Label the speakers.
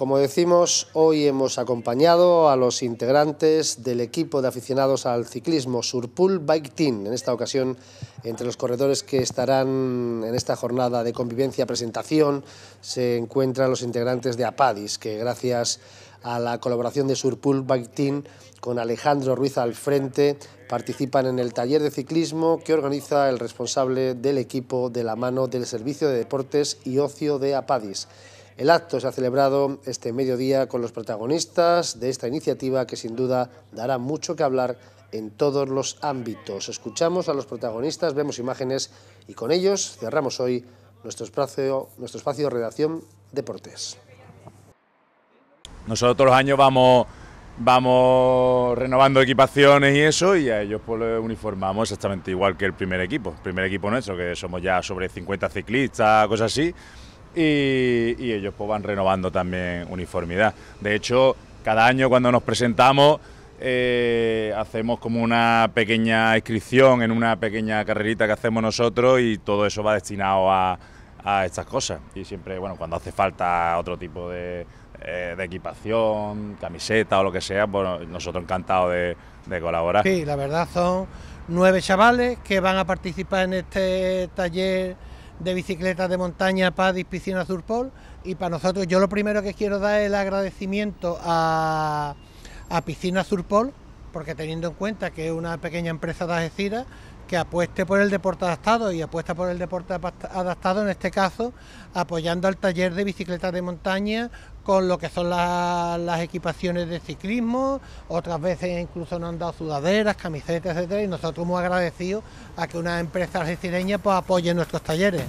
Speaker 1: Como decimos, hoy hemos acompañado a los integrantes del equipo de aficionados al ciclismo Surpool Bike Team. En esta ocasión, entre los corredores que estarán en esta jornada de convivencia presentación, se encuentran los integrantes de Apadis, que gracias a la colaboración de Surpool Bike Team con Alejandro Ruiz al frente, participan en el taller de ciclismo que organiza el responsable del equipo de la mano del Servicio de Deportes y Ocio de Apadis. El acto se ha celebrado este mediodía con los protagonistas de esta iniciativa que sin duda dará mucho que hablar en todos los ámbitos. Escuchamos a los protagonistas, vemos imágenes y con ellos cerramos hoy nuestro espacio, nuestro espacio de redacción Deportes.
Speaker 2: Nosotros todos los años vamos vamos renovando equipaciones y eso, y a ellos pues uniformamos exactamente igual que el primer equipo. El primer equipo nuestro, que somos ya sobre 50 ciclistas, cosas así, y, ellos pues, van renovando también uniformidad. De hecho, cada año cuando nos presentamos eh, hacemos como una pequeña inscripción en una pequeña carrerita que hacemos nosotros y todo eso va destinado a, a estas cosas. Y siempre, bueno, cuando hace falta otro tipo de, eh, de equipación, camiseta o lo que sea, bueno, pues, nosotros encantados de, de colaborar. Sí, la verdad
Speaker 3: son nueve chavales que van a participar en este taller de bicicletas de montaña, PADIS, Piscina Surpol. Y para nosotros, yo lo primero que quiero dar es el agradecimiento a, a Piscina Surpol, porque teniendo en cuenta que es una pequeña empresa de que apueste por el deporte adaptado y apuesta por el deporte adaptado en este caso apoyando al taller de bicicletas de montaña con lo que son las equipaciones de ciclismo, otras veces incluso nos han dado sudaderas, camisetas, etc. y nosotros muy agradecidos a que una empresa argentineña pues, apoye nuestros talleres.